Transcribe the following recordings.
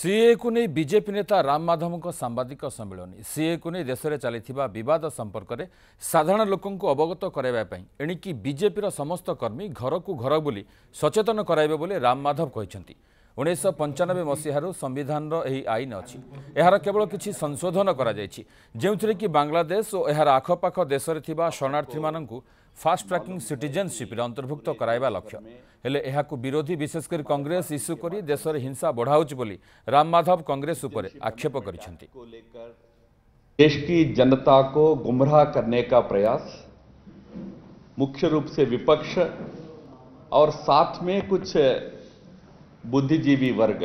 ସିଏକୁ ନେଇ ବିଜେପି ନେତା ରାମ ମାଧବଙ୍କ ସାମ୍ବାଦିକ ସମ୍ମିଳନୀ ସିଏକୁ ନେଇ ଦେଶରେ ଚାଲିଥିବା ବିବାଦ ସମ୍ପର୍କରେ ସାଧାରଣ ଲୋକଙ୍କୁ ଅବଗତ କରାଇବା ପାଇଁ ଏଣିକି ବିଜେପିର ସମସ୍ତ କର୍ମୀ ଘରକୁ ଘର ବୁଲି ସଚେତନ କରାଇବେ ବୋଲି ରାମ ମାଧବ କହିଛନ୍ତି ଉଣେଇଶହ ପଞ୍ଚାନବେ ମସିହାରୁ ସମ୍ବିଧାନର ଏହି ଆଇନ ଅଛି ଏହାର କେବଳ କିଛି ସଂଶୋଧନ କରାଯାଇଛି ଯେଉଁଥିରେ କି ବାଂଲାଦେଶ ଓ ଏହାର ଆଖପାଖ ଦେଶରେ ଥିବା ଶରଣାର୍ଥୀମାନଙ୍କୁ फास्ट ट्रैकिंग सिटीजेनसीप अंतर्भुक्त करावा लक्ष्य हेले विरोधी विशेषकर कांग्रेस इश्यू कर देश में हिंसा बढ़ाऊ राम माधव कंग्रेस आक्षेप कर जनता को गुमराह करने का प्रयास मुख्य रूप से विपक्ष और साथ में कुछ बुद्धिजीवी वर्ग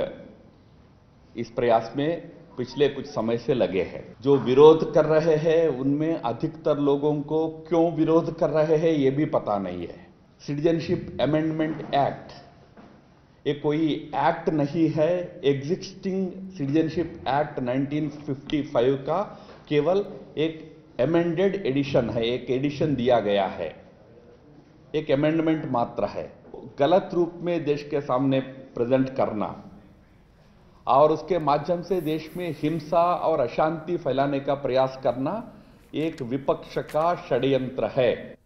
इस प्रयास में पिछले कुछ समय से लगे हैं जो विरोध कर रहे हैं उनमें अधिकतर लोगों को क्यों विरोध कर रहे हैं ये भी पता नहीं है सिटीजनशिप अमेंडमेंट एक्ट ये कोई एक्ट नहीं है एग्जिस्टिंग सिटीजनशिप एक्ट 1955 का केवल एक एमेंडेड एडिशन है एक एडिशन दिया गया है एक अमेंडमेंट मात्र है गलत रूप में देश के सामने प्रेजेंट करना और उसके माध्यम से देश में हिंसा और अशांति फैलाने का प्रयास करना एक विपक्ष का षड्यंत्र है